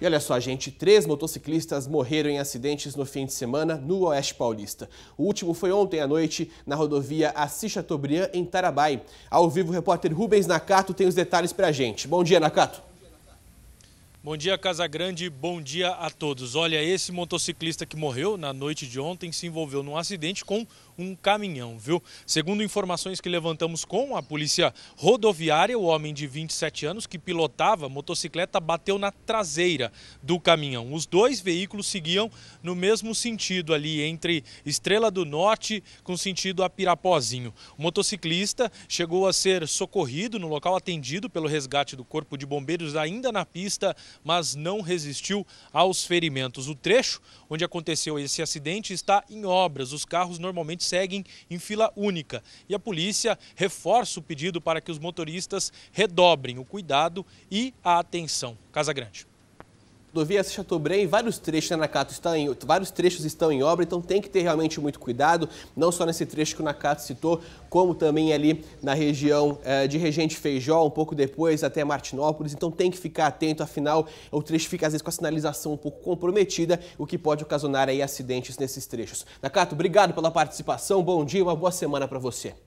E olha só, gente, três motociclistas morreram em acidentes no fim de semana no Oeste Paulista. O último foi ontem à noite na rodovia Assis Chateaubriand, em Tarabai. Ao vivo, o repórter Rubens Nakato tem os detalhes pra gente. Bom dia, Nakato. Bom dia, Casa Grande. Bom dia a todos. Olha, esse motociclista que morreu na noite de ontem se envolveu num acidente com um caminhão, viu? Segundo informações que levantamos com a polícia rodoviária, o homem de 27 anos que pilotava a motocicleta bateu na traseira do caminhão. Os dois veículos seguiam no mesmo sentido ali entre Estrela do Norte com sentido a Pirapozinho. O motociclista chegou a ser socorrido no local atendido pelo resgate do Corpo de Bombeiros ainda na pista mas não resistiu aos ferimentos. O trecho onde aconteceu esse acidente está em obras. Os carros normalmente seguem em fila única e a polícia reforça o pedido para que os motoristas redobrem o cuidado e a atenção. Casa Grande. Rodovia Assis Chateaubriand, vários trechos né, Nakato estão em, vários trechos estão em obra, então tem que ter realmente muito cuidado, não só nesse trecho que o Nakato citou, como também ali na região eh, de Regente Feijó, um pouco depois até Martinópolis, então tem que ficar atento, afinal o trecho fica às vezes com a sinalização um pouco comprometida, o que pode ocasionar aí acidentes nesses trechos. Nakato, obrigado pela participação, bom dia, uma boa semana para você.